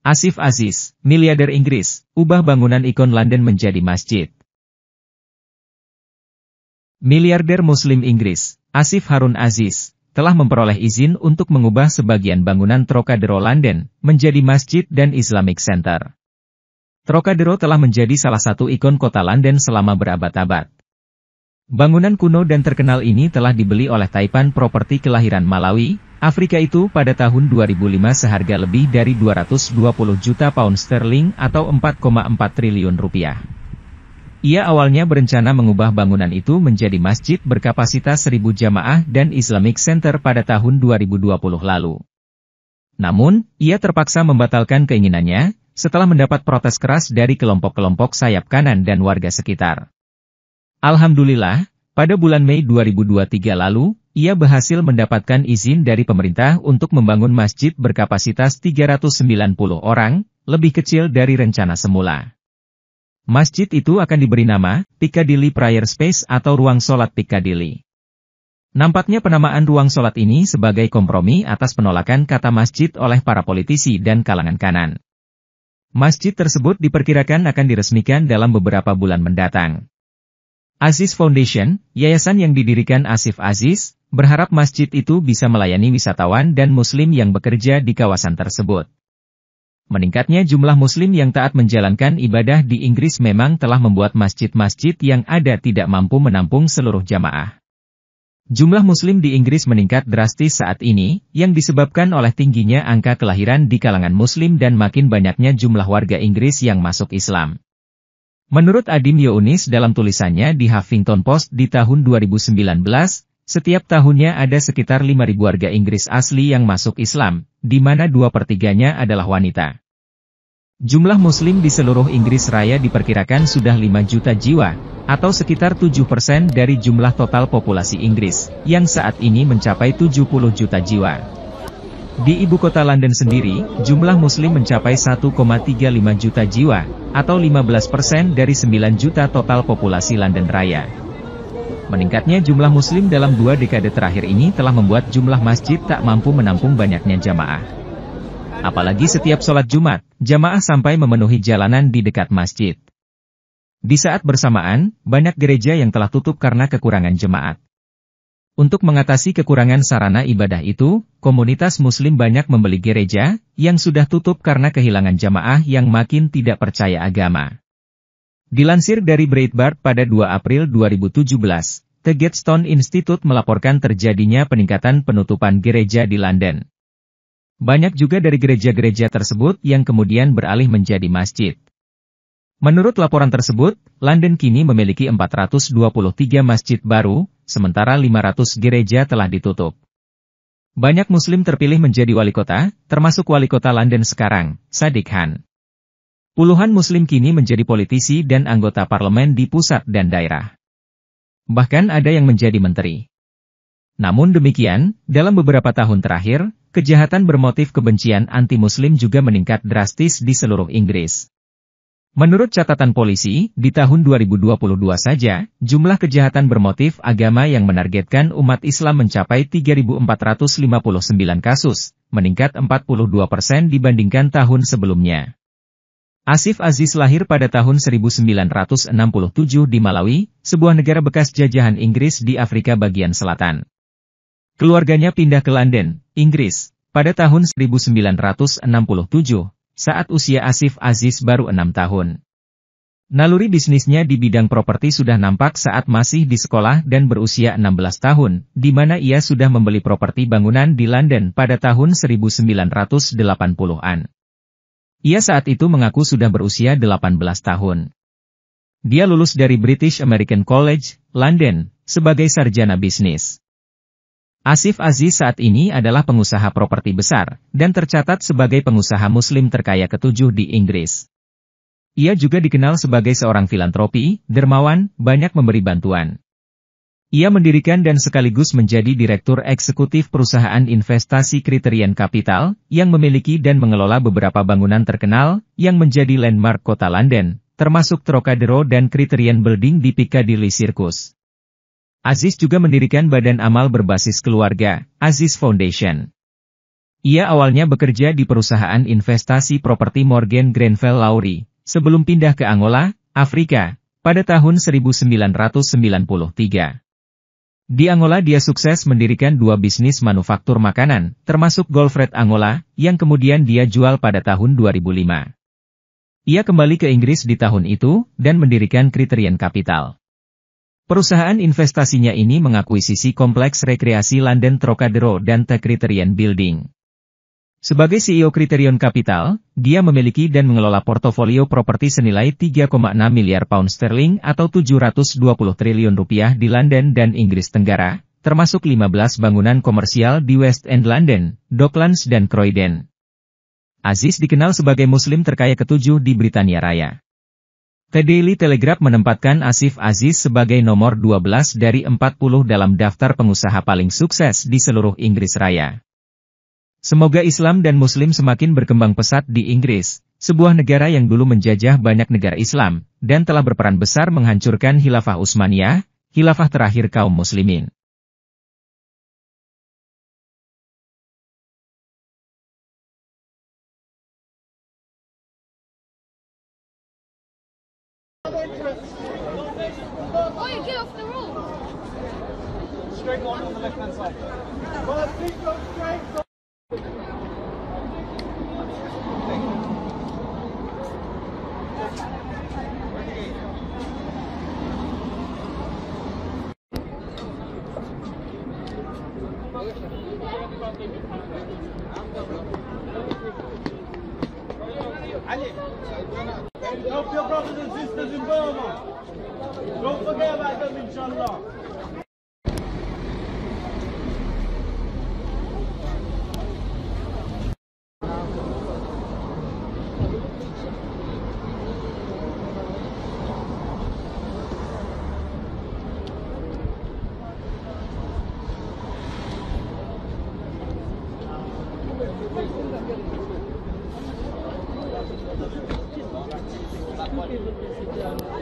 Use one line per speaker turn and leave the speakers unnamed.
Asif Aziz, miliarder Inggris, ubah bangunan ikon London menjadi masjid. Miliarder Muslim Inggris, Asif Harun Aziz, telah memperoleh izin untuk mengubah sebagian bangunan Trocadero London menjadi masjid dan Islamic Center. Trocadero telah menjadi salah satu ikon kota London selama berabad-abad. Bangunan kuno dan terkenal ini telah dibeli oleh Taipan properti kelahiran Malawi, Afrika itu pada tahun 2005 seharga lebih dari 220 juta pound sterling atau 4,4 triliun rupiah. Ia awalnya berencana mengubah bangunan itu menjadi masjid berkapasitas 1000 jamaah dan Islamic Center pada tahun 2020 lalu. Namun, ia terpaksa membatalkan keinginannya setelah mendapat protes keras dari kelompok-kelompok sayap kanan dan warga sekitar. Alhamdulillah, pada bulan Mei 2023 lalu, ia berhasil mendapatkan izin dari pemerintah untuk membangun masjid berkapasitas 390 orang, lebih kecil dari rencana semula. Masjid itu akan diberi nama Piccadilly Prayer Space atau Ruang solat Piccadilly. Nampaknya penamaan ruang solat ini sebagai kompromi atas penolakan kata masjid oleh para politisi dan kalangan kanan. Masjid tersebut diperkirakan akan diresmikan dalam beberapa bulan mendatang. Aziz Foundation, yayasan yang didirikan Asif Aziz, berharap masjid itu bisa melayani wisatawan dan muslim yang bekerja di kawasan tersebut. Meningkatnya jumlah muslim yang taat menjalankan ibadah di Inggris memang telah membuat masjid-masjid yang ada tidak mampu menampung seluruh jamaah. Jumlah muslim di Inggris meningkat drastis saat ini, yang disebabkan oleh tingginya angka kelahiran di kalangan muslim dan makin banyaknya jumlah warga Inggris yang masuk Islam. Menurut Adim Younis dalam tulisannya di Huffington Post di tahun 2019, setiap tahunnya ada sekitar 5.000 warga Inggris asli yang masuk Islam, di mana dua pertiganya adalah wanita. Jumlah Muslim di seluruh Inggris Raya diperkirakan sudah 5 juta jiwa, atau sekitar 7% persen dari jumlah total populasi Inggris, yang saat ini mencapai 70 juta jiwa. Di ibu kota London sendiri, jumlah muslim mencapai 1,35 juta jiwa, atau 15% persen dari 9 juta total populasi London Raya. Meningkatnya jumlah muslim dalam dua dekade terakhir ini telah membuat jumlah masjid tak mampu menampung banyaknya jamaah. Apalagi setiap sholat Jumat, jamaah sampai memenuhi jalanan di dekat masjid. Di saat bersamaan, banyak gereja yang telah tutup karena kekurangan jemaat. Untuk mengatasi kekurangan sarana ibadah itu, komunitas muslim banyak membeli gereja, yang sudah tutup karena kehilangan jamaah yang makin tidak percaya agama. Dilansir dari Breitbart pada 2 April 2017, The Gatestone Institute melaporkan terjadinya peningkatan penutupan gereja di London. Banyak juga dari gereja-gereja tersebut yang kemudian beralih menjadi masjid. Menurut laporan tersebut, London kini memiliki 423 masjid baru, sementara 500 gereja telah ditutup. Banyak muslim terpilih menjadi wali kota, termasuk wali kota London sekarang, Sadiq Khan. Puluhan muslim kini menjadi politisi dan anggota parlemen di pusat dan daerah. Bahkan ada yang menjadi menteri. Namun demikian, dalam beberapa tahun terakhir, kejahatan bermotif kebencian anti-muslim juga meningkat drastis di seluruh Inggris. Menurut catatan polisi, di tahun 2022 saja, jumlah kejahatan bermotif agama yang menargetkan umat Islam mencapai 3.459 kasus, meningkat 42 persen dibandingkan tahun sebelumnya. Asif Aziz lahir pada tahun 1967 di Malawi, sebuah negara bekas jajahan Inggris di Afrika bagian selatan. Keluarganya pindah ke London, Inggris, pada tahun 1967, saat usia Asif Aziz baru enam tahun. Naluri bisnisnya di bidang properti sudah nampak saat masih di sekolah dan berusia 16 tahun, di mana ia sudah membeli properti bangunan di London pada tahun 1980-an. Ia saat itu mengaku sudah berusia 18 tahun. Dia lulus dari British American College, London, sebagai sarjana bisnis. Asif Aziz saat ini adalah pengusaha properti besar, dan tercatat sebagai pengusaha muslim terkaya ketujuh di Inggris. Ia juga dikenal sebagai seorang filantropi, dermawan, banyak memberi bantuan. Ia mendirikan dan sekaligus menjadi direktur eksekutif perusahaan investasi Criterion Capital, yang memiliki dan mengelola beberapa bangunan terkenal, yang menjadi landmark kota London, termasuk Trocadero dan Kriterian Building di Piccadilly Circus. Aziz juga mendirikan badan amal berbasis keluarga, Aziz Foundation. Ia awalnya bekerja di perusahaan investasi properti Morgan Grenfell Lowry, sebelum pindah ke Angola, Afrika, pada tahun 1993. Di Angola dia sukses mendirikan dua bisnis manufaktur makanan, termasuk Goldfred Angola, yang kemudian dia jual pada tahun 2005. Ia kembali ke Inggris di tahun itu, dan mendirikan Criterion Capital. Perusahaan investasinya ini mengakuisisi kompleks rekreasi London Trocadero dan The Criterion Building. Sebagai CEO Criterion Capital, dia memiliki dan mengelola portofolio properti senilai 3,6 miliar pound sterling atau 720 triliun rupiah di London dan Inggris Tenggara, termasuk 15 bangunan komersial di West End London, Docklands dan Croydon. Aziz dikenal sebagai Muslim terkaya ketujuh di Britania Raya. The Daily Telegraph menempatkan Asif Aziz sebagai nomor 12 dari 40 dalam daftar pengusaha paling sukses di seluruh Inggris Raya. Semoga Islam dan Muslim semakin berkembang pesat di Inggris, sebuah negara yang dulu menjajah banyak negara Islam, dan telah berperan besar menghancurkan Khilafah Usmania, khilafah terakhir kaum muslimin. entrance. Oh, get off the road. Straight line on the left hand side. Well, please go straight. Help your brothers and sisters in Burma. Don't forget about them, inshallah. two people